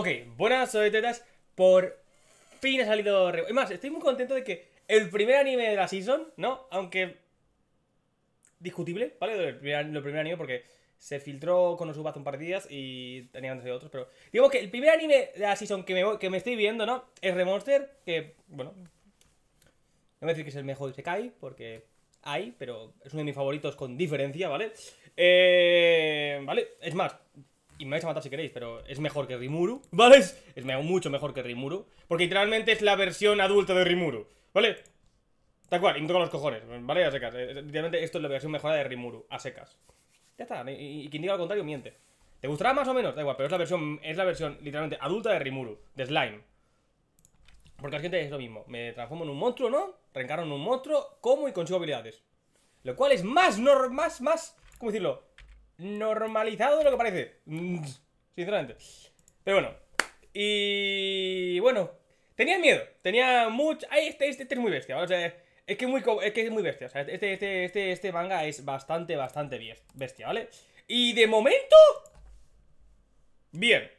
Ok, buenas soy tetas. Por fin ha salido. Es más, estoy muy contento de que el primer anime de la season, ¿no? Aunque. Discutible, ¿vale? El primer, anime porque se filtró con Osuba hace un par de días y tenía antes de otros, pero. Digo que el primer anime de la season que me, que me estoy viendo, ¿no? Es Remonster, que, bueno. No voy a decir que es el mejor de Sekai porque hay, pero es uno de mis favoritos con diferencia, ¿vale? Eh, vale, es más, y me vais a matar si queréis, pero es mejor que Rimuru, ¿vale? Es mucho mejor que Rimuru. Porque literalmente es la versión adulta de Rimuru, ¿vale? Tal cual, y me los cojones, ¿vale? A secas. Eh, literalmente esto es la versión mejorada de Rimuru, a secas. Ya está, y, quien diga lo contrario miente. ¿Te gustará más o menos? Da igual, pero es la versión, es la versión literalmente adulta de Rimuru, de Slime. Porque la gente es lo mismo. Me transformo en un monstruo, ¿no? Reencarno en un monstruo, como y consigo habilidades. Lo cual es más, normal. más, más, ¿cómo decirlo? normalizado lo que parece. Mm, sinceramente. Pero bueno. Y bueno. Tenía miedo. Tenía mucho. Este, este, este, es muy bestia. ¿vale? O es que, muy, es muy bestia. este, este, este, este manga es bastante, bastante bestia, ¿vale? Y de momento. Bien.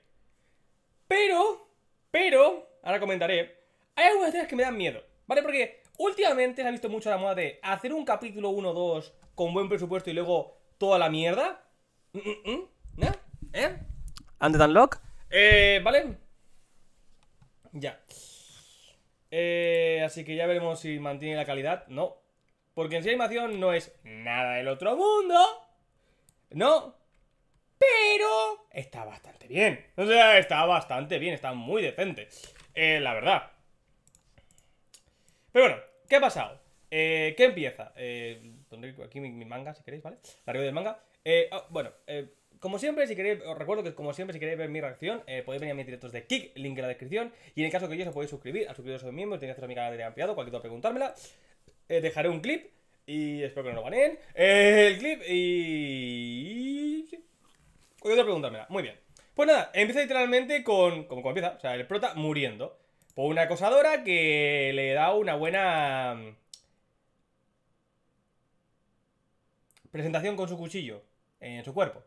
Pero. Pero. Ahora comentaré. Hay algunas cosas que me dan miedo. ¿Vale? Porque últimamente se ha visto mucho la moda de hacer un capítulo 1 o 2 con buen presupuesto y luego toda la mierda. Mm, mm, mm. ¿Eh? ¿Eh? the unlock? Eh, vale. Ya. Eh, así que ya veremos si mantiene la calidad. No. Porque en sí animación no es nada del otro mundo. No. Pero está bastante bien. O sea, está bastante bien. Está muy decente. Eh, la verdad. Pero bueno, ¿qué ha pasado? Eh, ¿Qué empieza? Eh, pondré aquí mi, manga, si queréis, ¿vale? La regla del manga. Eh, oh, bueno, eh, como siempre, si queréis, os recuerdo que como siempre, si queréis ver mi reacción, eh, podéis venir a mis directos de Kick, link en la descripción. Y en el caso que yo os podéis suscribir, a suscribiros a los miembros, tenéis acceso a mi canal de ampliado, cualquier cosa preguntármela. dejaré un clip y espero que no lo ganen el clip y... Cualquier otra preguntármela. Muy bien. Pues nada, empieza literalmente con... Como, como empieza, o sea, el prota muriendo. Por una acosadora que le da una buena... Mm, presentación con su cuchillo en su cuerpo.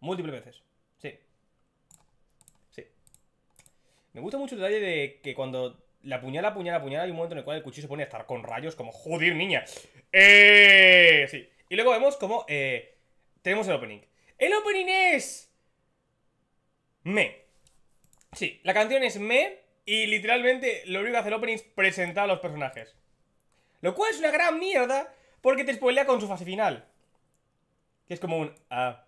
Múltiples veces. Sí. Sí. Me gusta mucho el detalle de que cuando la puñala, apuñala, apuñala, hay un momento en el cual el cuchillo se pone a estar con rayos, como, joder, niña. Eh, sí. Y luego vemos como eh, tenemos el opening. El opening es... Me. Sí, la canción es me y literalmente lo único que hace el opening es presentar a los personajes. Lo cual es una gran mierda porque te spoilea con su fase final es como un... Ah.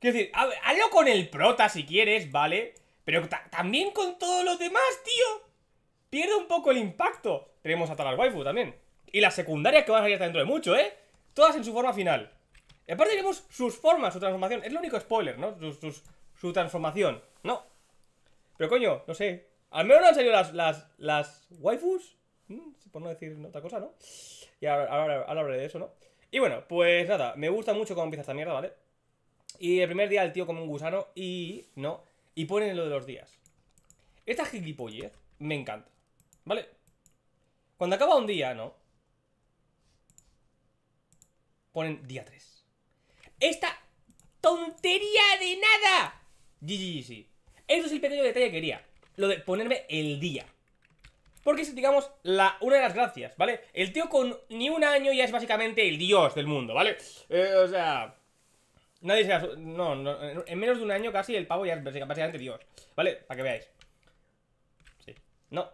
Quiero decir, hazlo con el prota si quieres, ¿vale? Pero también con todos los demás, tío. Pierde un poco el impacto. Tenemos a las Waifu también. Y las secundarias que van a salir hasta dentro de mucho, ¿eh? Todas en su forma final. Y aparte tenemos sus formas, su transformación. Es lo único spoiler, ¿no? su transformación. No. Pero coño, no sé. Al menos no han salido las, las, las waifus. Mm, por no decir otra cosa, ¿no? Y ahora, ahora, ahora hablaré de eso, ¿no? Y bueno, pues nada, me gusta mucho cómo empieza esta mierda, ¿vale? Y el primer día el tío come un gusano y... ¿no? Y ponen lo de los días. Esta gilipollez me encanta, ¿vale? Cuando acaba un día, ¿no? Ponen día 3. ¡Esta tontería de nada! GGG, sí. Eso es el pequeño detalle que quería. Lo de ponerme el día porque es, digamos, la, una de las gracias, ¿vale? El tío con ni un año ya es básicamente el dios del mundo, ¿vale? Eh, o sea... Nadie se no, no, en menos de un año casi el pavo ya es básicamente dios, ¿vale? Para que veáis. Sí. No.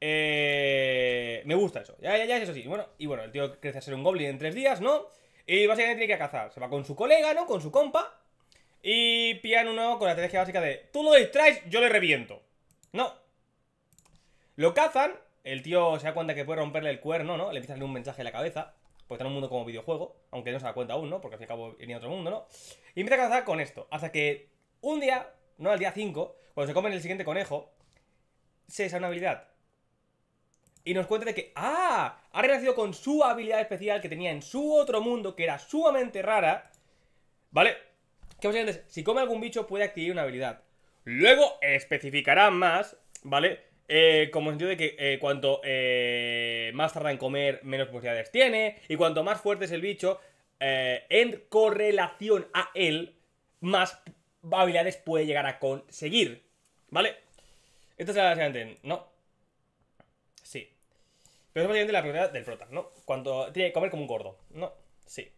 Eh, me gusta eso. Ya, ya, ya eso sí. Bueno, y bueno, el tío crece a ser un goblin en tres días, ¿no? Y básicamente tiene que cazar. Se va con su colega, ¿no? Con su compa. Y pían uno con la estrategia básica de Tú lo distraes, yo le reviento No lo cazan, el tío se da cuenta que puede romperle el cuerno, ¿no? Le empieza a salir un mensaje en la cabeza, porque está en un mundo como videojuego, aunque no se da cuenta aún, ¿no? Porque al fin y al cabo venía otro mundo, ¿no? Y empieza a cazar con esto, hasta que un día, no al día 5, cuando se come el siguiente conejo, se esa una habilidad. Y nos cuenta de que, ¡ah! Ha renacido con su habilidad especial que tenía en su otro mundo, que era sumamente rara, ¿vale? Que antes si come algún bicho puede adquirir una habilidad. Luego especificará más, ¿vale? Eh, como sentido de que eh, cuanto eh, más tarda en comer, menos posibilidades tiene. Y cuanto más fuerte es el bicho, eh, en correlación a él, más habilidades puede llegar a conseguir. ¿Vale? Esta es la siguiente, ¿no? Sí. Pero es básicamente la prioridad del prota, ¿no? Cuando tiene que comer como un gordo, ¿no? Sí.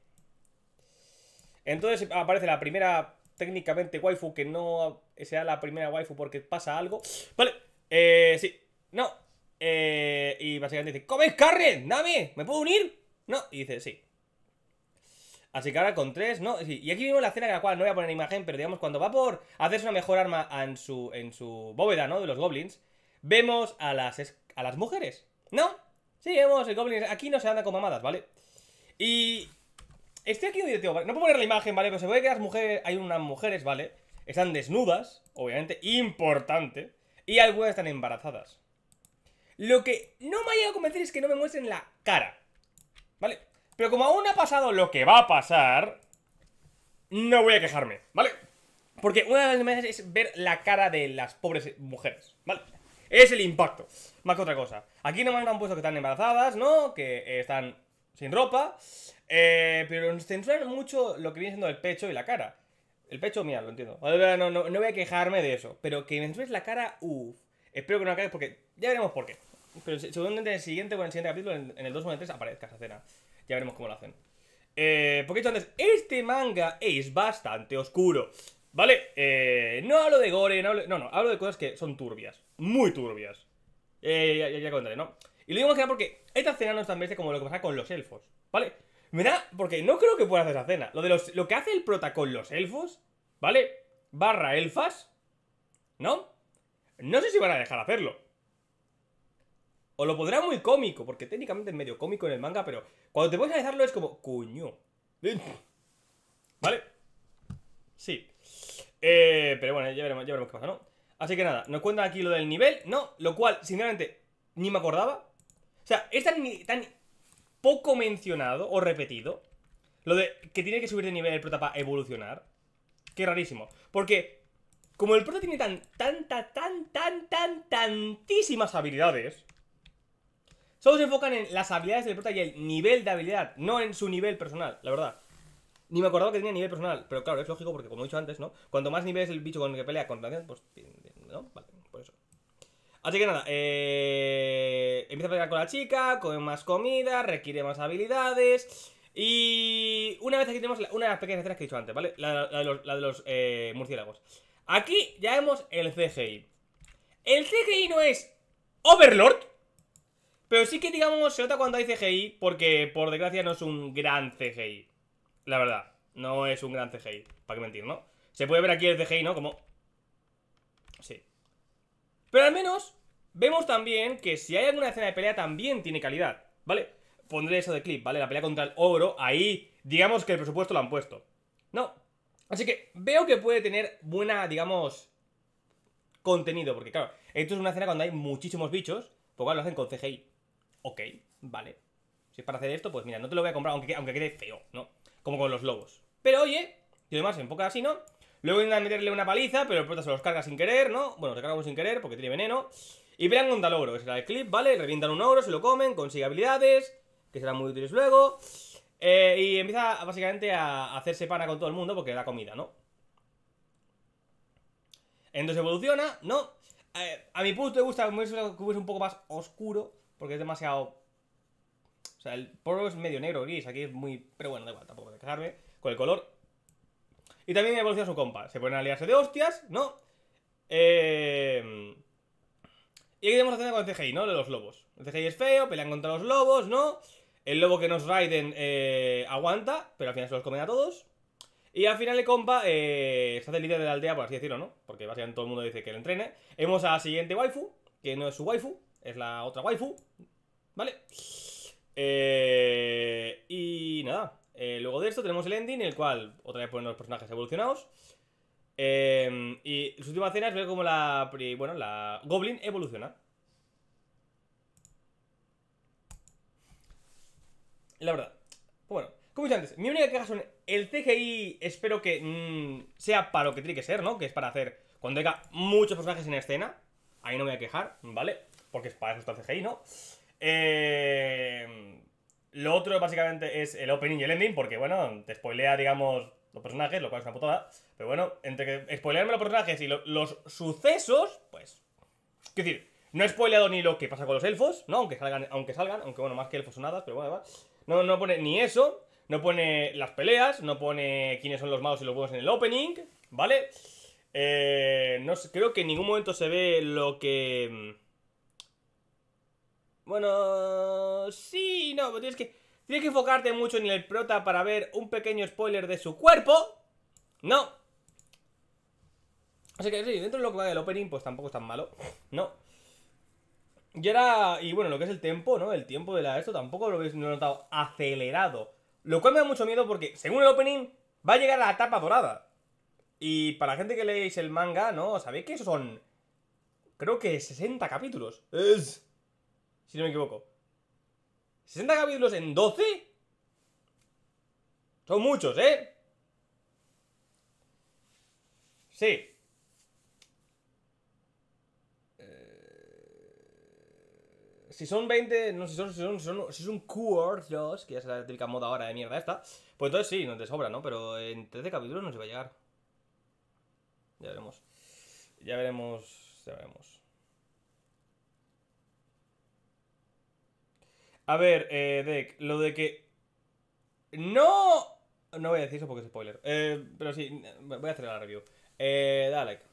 Entonces aparece la primera, técnicamente, waifu, que no sea la primera waifu porque pasa algo. Vale. Eh, sí. No. Eh, y básicamente dice, comes carne? Dame, ¿me puedo unir? No. Y dice, sí. Así que ahora con tres, ¿no? Sí. Y aquí vimos la escena en la cual no voy a poner imagen, pero digamos, cuando va por hacerse una mejor arma en su, en su bóveda, ¿no? De los goblins, vemos a las, a las mujeres, ¿no? Sí, vemos el goblin. Aquí no se anda con mamadas, ¿vale? Y... Estoy aquí un No puedo poner la imagen, ¿vale? Pero se ve que las mujeres... Hay unas mujeres, ¿vale? Están desnudas, obviamente, importante. Y algunas están embarazadas. Lo que no me ha llegado a convencer es que no me muestren la cara. ¿Vale? Pero como aún ha pasado lo que va a pasar, no voy a quejarme, ¿vale? Porque una de las imágenes es ver la cara de las pobres mujeres, ¿vale? Es el impacto, más que otra cosa. Aquí nomás han puesto que están embarazadas, ¿no? Que eh, están sin ropa. Eh, pero nos censuran mucho lo que viene siendo el pecho y la cara. El pecho, mira, lo entiendo. No, no, no voy a quejarme de eso. Pero que me ves la cara, uff. Espero que no acabes porque ya veremos por qué. Pero seguramente en el siguiente o en el siguiente capítulo, en, el 2 o en el 3, aparezca esa escena. Ya veremos cómo lo hacen. Eh, porque he dicho antes, este manga es bastante oscuro. ¿Vale? Eh, no hablo de gore, no, hablo, no, no, hablo de cosas que son turbias. Muy turbias. Eh, ya, ya, ¿no? Y lo digo más que nada porque esta escena no es tan bestia como lo que pasa con los elfos, ¿vale? da... porque no creo que pueda hacer esa cena. Lo, de los, lo que hace el prota con los elfos, ¿vale? Barra elfas, ¿no? No sé si van a dejar hacerlo. O lo pondrá muy cómico, porque técnicamente es medio cómico en el manga, pero cuando te a dejarlo es como, cuño. ¿Vale? Sí. Eh, pero bueno, ya veremos, ya veremos qué pasa, ¿no? Así que nada, nos cuentan aquí lo del nivel, ¿no? Lo cual, sinceramente, ni me acordaba. O sea, es tan poco mencionado o repetido. Lo de que tiene que subir de nivel el prota para evolucionar. Que rarísimo. Porque como el prota tiene tan, tan, tan, tan, tan, tantísimas habilidades, solo se enfocan en las habilidades del prota y el nivel de habilidad, no en su nivel personal, la verdad. Ni me acordaba que tenía nivel personal, pero claro, es lógico porque como he dicho antes, ¿no? Cuanto más niveles el bicho con el que pelea con pues... ¿no? Vale, por pues eso. Así que nada, eh, empieza a pelear con la chica, come más comida, requiere más habilidades. Y una vez aquí tenemos una de las pequeñas escenas que he dicho antes, ¿vale? La, de los, eh, murciélagos. Aquí ya vemos el CGI. El CGI no es Overlord, pero sí que, digamos, se nota cuando hay CGI, porque por desgracia no es un gran CGI. La verdad, no es un gran CGI, para qué mentir, ¿no? Se puede ver aquí el CGI, ¿no? Como pero al menos vemos también que si hay alguna escena de pelea también tiene calidad, ¿vale? Pondré eso de clip, ¿vale? La pelea contra el oro, ahí digamos que el presupuesto lo han puesto. No. Así que veo que puede tener buena, digamos, contenido, porque claro, esto es una escena cuando hay muchísimos bichos, pues lo hacen con CGI. Ok, vale. Si es para hacer esto, pues mira, no te lo voy a comprar, aunque, aunque quede feo, ¿no? Como con los lobos. Pero oye, y además en enfoca así, ¿no? Luego intentan meterle una paliza, pero el prota se los carga sin querer, ¿no? Bueno, se uno sin querer porque tiene veneno. Y vean contra el ogro, que será el clip, ¿vale? Revientan un ogro, se lo comen, consigue habilidades, que serán muy útiles luego. Eh, y empieza básicamente a hacerse pana con todo el mundo porque da comida, ¿no? Entonces evoluciona, ¿no? Eh, a mi punto de gusta que es un poco más oscuro, porque es demasiado... O sea, el poro es medio negro, gris, aquí es muy... Pero bueno, da igual, tampoco voy a quejarme con el color. Y también evoluciona su compa. Se ponen a liarse de hostias, ¿no? Eh... Y aquí tenemos la con el CGI, ¿no? De los lobos. El CGI es feo, pelean contra los lobos, ¿no? El lobo que nos Raiden eh, aguanta, pero al final se los comen a todos. Y al final el compa eh, se hace líder de la aldea, por así decirlo, ¿no? Porque básicamente todo el mundo dice que lo entrene. Hemos a la siguiente waifu, que no es su waifu, es la otra waifu, ¿vale? Eh, tenemos el ending, en el cual otra vez ponen los personajes evolucionados. Em, y su última escena es ver cómo la. Bueno, la Goblin evoluciona. La verdad. Pues bueno, como dije antes, mi única queja son el CGI. Espero que mm, sea para lo que tiene que ser, ¿no? Que es para hacer cuando haya muchos personajes en escena. Ahí no me voy a quejar, ¿vale? Porque es para eso está el CGI, ¿no? Eh lo otro básicamente es el opening y el ending, porque bueno, te spoilea, digamos, los personajes, lo cual es una putada. Pero bueno, entre que spoilearme los personajes y los sucesos, pues... Es decir, no he spoileado ni lo que pasa con los elfos, ¿no? Aunque salgan, aunque salgan, aunque bueno, más que elfos son nada pero bueno, no, no pone ni eso, no pone las peleas, no pone quiénes son los malos y los buenos en el opening, ¿vale? Eh, no creo que en ningún momento se ve lo que... Bueno, sí, no, pero tienes que, tienes que enfocarte mucho en el prota para ver un pequeño spoiler de su cuerpo. No. Así que sí, dentro de lo que va del opening, pues tampoco es tan malo. No. Y ahora, y bueno, lo que es el tiempo, ¿no? El tiempo de la esto tampoco lo habéis notado acelerado. Lo cual me da mucho miedo porque, según el opening, va a llegar a la etapa dorada. Y para la gente que leéis el manga, ¿no? Sabéis que esos son, creo que 60 capítulos. Es si no me equivoco. ¿60 capítulos en 12? Son muchos, ¿eh? Sí. Eh, si son 20, no, si son, si son, si es un core que ya es la típica moda ahora de mierda esta, pues entonces sí, no te sobra, ¿no? Pero en 13 capítulos no se va a llegar. Ya veremos. Ya veremos, ya veremos. A ver, eh, Deck, lo de que. No. No voy a decir eso porque es spoiler. Eh, pero sí, voy a hacer la review. Eh, dale.